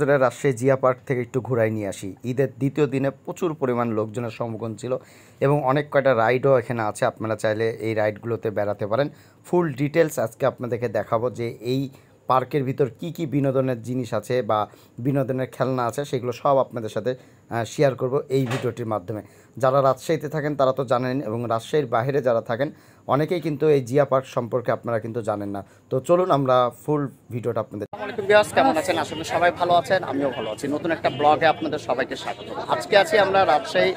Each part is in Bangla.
যেটা রাজশাহী জিয়া পার্ক থেকে একটু ঘুরাই নিয়ে আসি ঈদের দ্বিতীয় দিনে প্রচুর পরিমাণ লোকজনের সমাগম ছিল এবং অনেক কয়টা রাইডও এখানে আছে আপনারা চাইলে এই রাইডগুলোতে বেড়াতে পারেন ফুল ডিটেলস আজকে আপনাদেরকে দেখাবো যে এই পার্কের ভিতর কি কি বিনোদনের জিনিস আছে বা বিনোদনের খেলনা আছে সেগুলো সব আপনাদের সাথে শেয়ার করব এই ভিডিওটির মাধ্যমে যারা রাজশাহীতে থাকেন তারা তো জানেন এবং রাজশাহীর বাইরে যারা থাকেন অনেকেই কিন্তু এই জিয়া পার্ক সম্পর্কে আপনারা কিন্তু জানেন না তো চলুন আমরা ফুল ভিডিওটা আপনাদের কেমন আছেন আসলে সবাই ভালো আছেন আমিও ভালো আছি নতুন একটা ব্লগে আপনাদের সবাইকে স্বাগত আজকে আছি আমরা রাজশাহী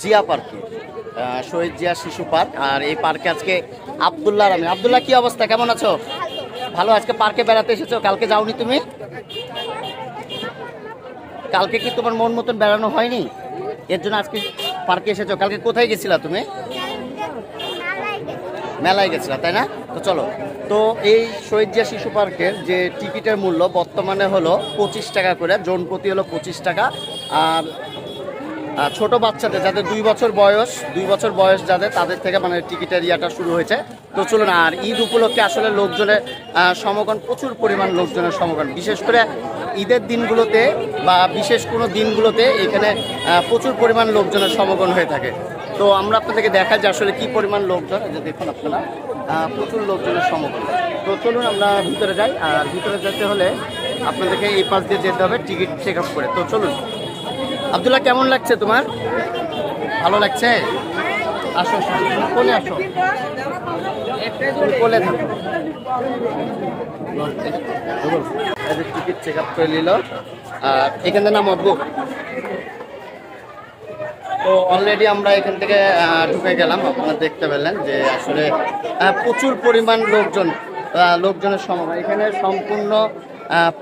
জিয়া পার্কে শহীদ জিয়া শিশু পার্ক আর এই পার্কে আজকে আবদুল্লাহ আমি আবদুল্লাহ কি অবস্থা কেমন আছো ভালো আজকে পার্কে বেড়াতে এসেছো কালকে যাওনি তুমি কালকে কি তোমার মন মতন বেড়ানো হয়নি এর জন্য আজকে পার্কে এসেছো কালকে কোথায় গেছিলা তুমি মেলায় গেছিলা তাই না তো চলো তো এই শহীদিয়া শিশু পার্কের যে টিকিটের মূল্য বর্তমানে হলো পঁচিশ টাকা করে জোন প্রতি হলো পঁচিশ টাকা আর ছোট বাচ্চাদের যাদের দুই বছর বয়স দুই বছর বয়স যাদের তাদের থেকে মানে টিকিটের ইয়াটা শুরু হয়েছে তো চলুন আর ঈদ উপলক্ষে আসলে লোকজনের সমগণ প্রচুর পরিমাণ লোকজনের সমগণ বিশেষ করে ঈদের দিনগুলোতে বা বিশেষ কোনো দিনগুলোতে এখানে প্রচুর পরিমাণ লোকজনের সমগণ হয়ে থাকে তো আমরা আপনাদেরকে দেখাই যে আসলে কী পরিমাণ লোকজন যে দেখুন আপনারা প্রচুর লোকজনের সমগণ তো চলুন আমরা ভিতরে যাই আর ভিতরে যেতে হলে আপনাদেরকে এই পাশ দিয়ে যেতে হবে টিকিট চেক আপ করে তো চলুন আবদুল্লাহ কেমন লাগছে তোমার ভালো লাগছে আসো কোলে আসো কোলে থাকো টিকিট চেক আপ করে নিল আর এখান থেকে নাম অদ্ভুত তো অলরেডি আমরা এখান থেকে ঢুকে গেলাম আপনারা দেখতে পেলেন যে আসলে প্রচুর পরিমাণ লোকজন লোকজনের সমাগম এখানে সম্পূর্ণ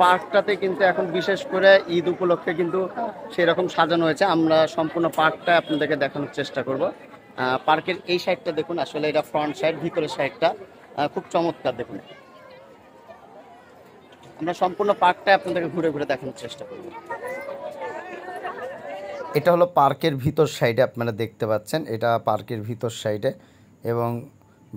পার্কটাতে কিন্তু এখন বিশেষ করে ঈদ উপলক্ষে কিন্তু সেরকম সাজানো হয়েছে আমরা সম্পূর্ণ পার্কটা আপনাদেরকে দেখানোর চেষ্টা করব পার্কের এই সাইডটা দেখুন আসলে এটা ফ্রন্ট সাইড ভিতরের সাইডটা খুব চমৎকার দেখুন আমরা সম্পূর্ণ পার্কটা আপনাদেরকে ঘুরে ঘুরে দেখানোর চেষ্টা করব এটা হলো পার্কের ভিতর সাইডে আপনারা দেখতে পাচ্ছেন এটা পার্কের ভিতর সাইডে এবং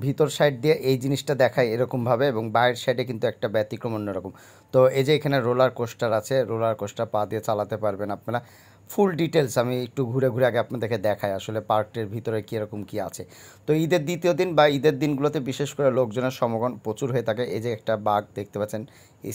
ভিতর সাইড দিয়ে এই জিনিসটা দেখায় এরকমভাবে এবং বাইরের সাইডে কিন্তু একটা ব্যতিক্রম অন্যরকম তো এই যে এখানে রোলার কোস্টার আছে রোলার কোস্টার পা দিয়ে চালাতে পারবেন আপনারা ফুল ডিটেলস আমি একটু ঘুরে ঘুরে আগে আপনাদেরকে দেখাই আসলে পার্কটির ভিতরে কীরকম কী আছে তো ঈদের দ্বিতীয় দিন বা ঈদের দিনগুলোতে বিশেষ করে লোকজনের সমগণ প্রচুর হয়ে থাকে এই যে একটা বাঘ দেখতে পাচ্ছেন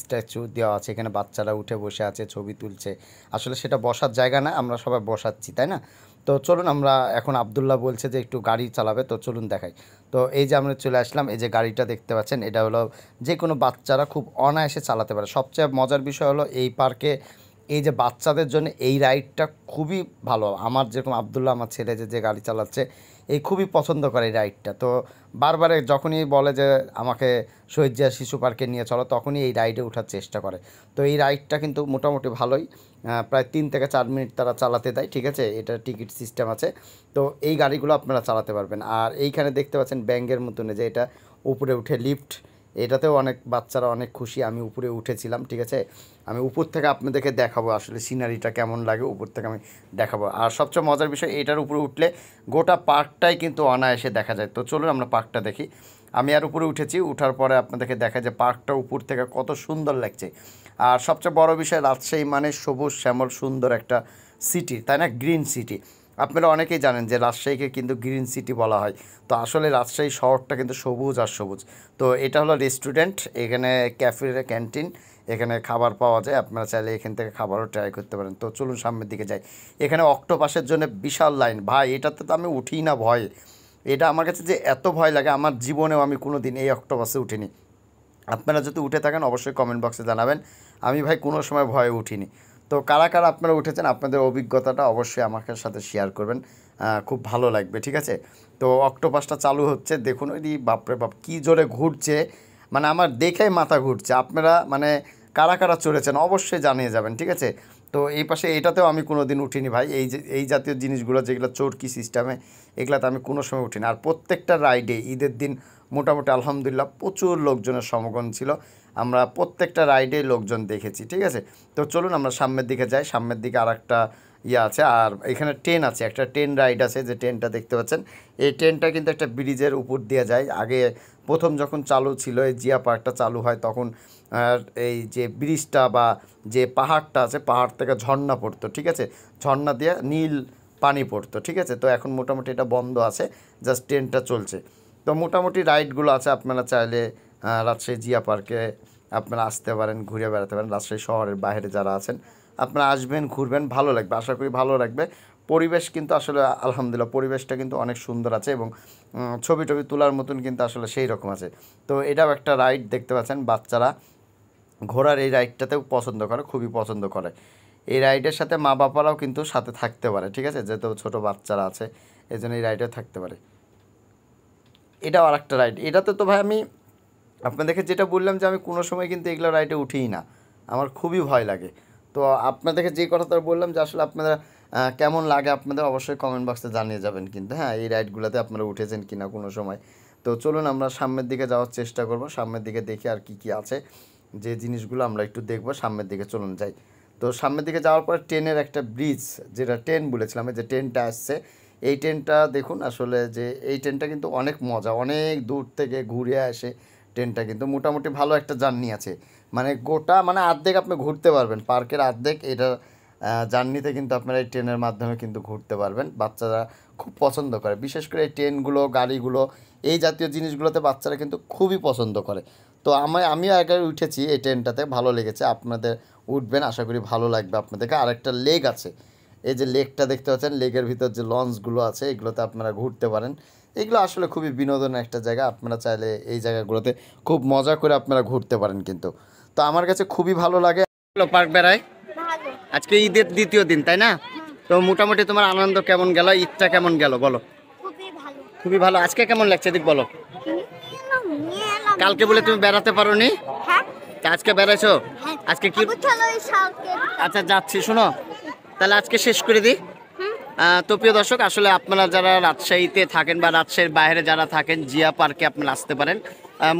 স্ট্যাচু দেওয়া আছে এখানে বাচ্চারা উঠে বসে আছে ছবি তুলছে আসলে সেটা বসার জায়গা না আমরা সবাই বসাচ্ছি তাই না তো চলুন আমরা এখন আবদুল্লাহ বলছে যে একটু গাড়ি চালাবে তো চলুন দেখাই তো এই যে আমরা চলে আসলাম এই যে গাড়িটা দেখতে পাচ্ছেন এটা হলো যে কোনো বাচ্চারা খুব অনায়াসে চালাতে পারে সবচেয়ে মজার বিষয় হলো এই পার্কে এই যে বাচ্চাদের জন্য এই রাইডটা খুবই ভালো আমার যেরকম আবদুল্লাহ আমার ছেলে যে যে গাড়ি চালাচ্ছে এই খুবই পছন্দ করে এই রাইডটা তো বারবারে যখনই বলে যে আমাকে শহীদজিয়া শিশু পার্কে নিয়ে চলো তখনই এই রাইডে ওঠার চেষ্টা করে তো এই রাইডটা কিন্তু মোটামুটি ভালোই প্রায় তিন থেকে চার মিনিট তারা চালাতে দেয় ঠিক আছে এটা টিকিট সিস্টেম আছে তো এই গাড়িগুলো আপনারা চালাতে পারবেন আর এইখানে দেখতে পাচ্ছেন ব্যাঙ্গের মতনে যে এটা উপরে উঠে লিফট এটাতেও অনেক বাচ্চারা অনেক খুশি আমি উপরে উঠেছিলাম ঠিক আছে আমি উপর থেকে আপনাদেরকে দেখাবো আসলে সিনারিটা কেমন লাগে উপর থেকে আমি দেখাবো আর সবচেয়ে মজার বিষয় এটার উপরে উঠলে গোটা পার্কটাই কিন্তু অনায়াসে দেখা যায় তো চলুন আমরা পার্কটা দেখি আমি আর উপরে উঠেছি উঠার পরে আপনাদেরকে দেখা যায় পার্কটা উপর থেকে কত সুন্দর লাগছে আর সবচেয়ে বড় বিষয় রাজশাহী মানে সবুজ শ্যামল সুন্দর একটা সিটি তাই না গ্রিন সিটি আপনারা অনেকেই জানেন যে রাজশাহীকে কিন্তু গ্রিন সিটি বলা হয় তো আসলে রাজশাহী শহরটা কিন্তু সবুজ আর সবুজ তো এটা হলো রেস্টুরেন্ট এখানে ক্যাফে ক্যান্টিন এখানে খাবার পাওয়া যায় আপনারা চাইলে এখান থেকে খাবারও ট্রাই করতে পারেন তো চলুন সামনের দিকে যাই এখানে অক্টোপাসের জন্য বিশাল লাইন ভাই এটাতে তো আমি উঠি না ভয় এটা আমার কাছে যে এত ভয় লাগে আমার জীবনেও আমি কোনো দিন এই অক্টোপাসে উঠিনি আপনারা যদি উঠে থাকেন অবশ্যই কমেন্ট বক্সে জানাবেন আমি ভাই কোনো সময় ভয়ে উঠিনি তো কারা কারা আপনারা উঠেছেন আপনাদের অভিজ্ঞতাটা অবশ্যই আমাকে সাথে শেয়ার করবেন খুব ভালো লাগবে ঠিক আছে তো অক্টোপাসটা চালু হচ্ছে দেখুন ওই বাপরে বাপ কী জোরে ঘুরছে মানে আমার দেখেই মাথা ঘুরছে আপনারা মানে কারা কারা চড়েছেন অবশ্যই জানিয়ে যাবেন ঠিক আছে তো এই পাশে এটাতেও আমি কোনো দিন উঠিনি ভাই এই যে এই জাতীয় জিনিসগুলো যেগুলো চোরকি সিস্টেমে এগুলাতে আমি কোনো সময় উঠিনি আর প্রত্যেকটা রাইডে ঈদের দিন মোটামুটি আলহামদুলিল্লাহ প্রচুর লোকজনের সমাগম ছিল আমরা প্রত্যেকটা রাইডে লোকজন দেখেছি ঠিক আছে তো চলুন আমরা সামনের দিকে যাই সামনের দিকে আর একটা ইয়ে আছে আর এখানে ট্রেন আছে একটা ট্রেন রাইড আছে যে ট্রেনটা দেখতে পাচ্ছেন এই ট্রেনটা কিন্তু একটা ব্রিজের উপর দিয়ে যায় আগে প্রথম যখন চালু ছিল এই জিয়া পার্কটা চালু হয় তখন এই যে ব্রিজটা বা যে পাহাড়টা আছে পাহাড় থেকে ঝর্ণা পড়তো ঠিক আছে ঝর্ণা দিয়ে নীল পানি পড়তো ঠিক আছে তো এখন মোটামুটি এটা বন্ধ আছে জাস্ট ট্রেনটা চলছে তো মোটামুটি রাইডগুলো আছে আপনারা চাইলে রাজশাহী জিয়া পার্কে আপনারা আসতে পারেন ঘুরে বেড়াতে পারেন রাজশাহী শহরের বাইরে যারা আছেন আপনারা আসবেন ঘুরবেন ভালো লাগবে আশা করি ভালো লাগবে পরিবেশ কিন্তু আসলে আলহামদুলিল্লাহ পরিবেশটা কিন্তু অনেক সুন্দর আছে এবং ছবি টবি তোলার মতন কিন্তু আসলে সেই রকম আছে তো এটাও একটা রাইড দেখতে পাচ্ছেন বাচ্চারা ঘোরার এই রাইডটাতেও পছন্দ করে খুবই পছন্দ করে এই রাইডের সাথে মা বাবারাও কিন্তু সাথে থাকতে পারে ঠিক আছে যেহেতু ছোট বাচ্চারা আছে এই জন্য এই রাইডে থাকতে পারে এটাও আর একটা রাইড এটাতে তো ভাই আমি আপনাদেরকে যেটা বললাম যে আমি কোনো সময় কিন্তু এগুলো রাইটে উঠেই না আমার খুবই ভয় লাগে তো আপনাদেরকে যে কথাটা বললাম যে আসলে আপনারা কেমন লাগে আপনাদের অবশ্যই কমেন্ট বক্সে জানিয়ে যাবেন কিন্তু হ্যাঁ এই রাইডগুলোতে আপনারা উঠেছেন কি না কোনো সময় তো চলুন আমরা সামনের দিকে যাওয়ার চেষ্টা করব সামনের দিকে দেখি আর কি কি আছে যে জিনিসগুলো আমরা একটু দেখব সামনের দিকে চলুন যাই তো সামনের দিকে যাওয়ার পর ট্রেনের একটা ব্রিজ যেটা ট্রেন বলেছিলাম যে ট্রেনটা আসছে এই ট্রেনটা দেখুন আসলে যে এই ট্রেনটা কিন্তু অনেক মজা অনেক দূর থেকে ঘুরে আসে ট্রেনটা কিন্তু মোটামুটি ভালো একটা জার্নি আছে মানে গোটা মানে অর্ধেক আপনি ঘুরতে পারবেন পার্কের আর্ধেক এটা জার্নিতে কিন্তু আপনারা এই ট্রেনের মাধ্যমে কিন্তু ঘুরতে পারবেন বাচ্চারা খুব পছন্দ করে বিশেষ করে এই ট্রেনগুলো গাড়িগুলো এই জাতীয় জিনিসগুলোতে বাচ্চারা কিন্তু খুবই পছন্দ করে তো আমি আমিও আগে উঠেছি এই ট্রেনটাতে ভালো লেগেছে আপনাদের উঠবেন আশা করি ভালো লাগবে আপনাদেরকে আরেকটা লেগ আছে এই যে লেকটা দেখতে পাচ্ছেন লেকের ভিতর যে লঞ্চগুলো আছে এগুলোতে আপনারা ঘুরতে পারেন এগুলো আসলে খুবই বিনোদনের একটা জায়গা আপনারা চাইলে এই জায়গাগুলোতে খুব মজা করে আপনারা ঘুরতে পারেন কিন্তু তো আমার কাছে খুবই ভালো লাগে পার্ক বেড়ায় আজকে ঈদের দ্বিতীয় দিন তাই না তো মোটামুটি তোমার আনন্দ কেমন গেল ঈদটা কেমন গেল বলো খুবই ভালো আজকে কেমন লাগছে দিক বলো কালকে বলে তুমি বেড়াতে পারো নি হ্যাঁ। আজকে বেড়াইছো হ্যাঁ। আজকে কি আচ্ছা যাচ্ছি শোনো তাহলে আজকে শেষ করে দিই তো প্রিয় দর্শক আসলে আপনারা যারা রাজশাহীতে থাকেন বা রাজশাহীর বাইরে যারা থাকেন জিয়া পার্কে আপনারা আসতে পারেন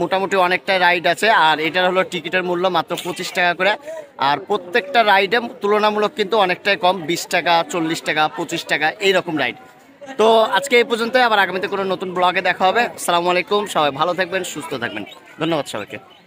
মোটামুটি অনেকটা রাইড আছে আর এটার হলো টিকিটের মূল্য মাত্র পঁচিশ টাকা করে আর প্রত্যেকটা রাইডে তুলনামূলক কিন্তু অনেকটাই কম বিশ টাকা চল্লিশ টাকা পঁচিশ টাকা এই রকম রাইড তো আজকে এই পর্যন্তই আবার আগামীতে কোনো নতুন ব্লগে দেখা হবে আসসালামু আলাইকুম সবাই ভালো থাকবেন সুস্থ থাকবেন ধন্যবাদ সবাইকে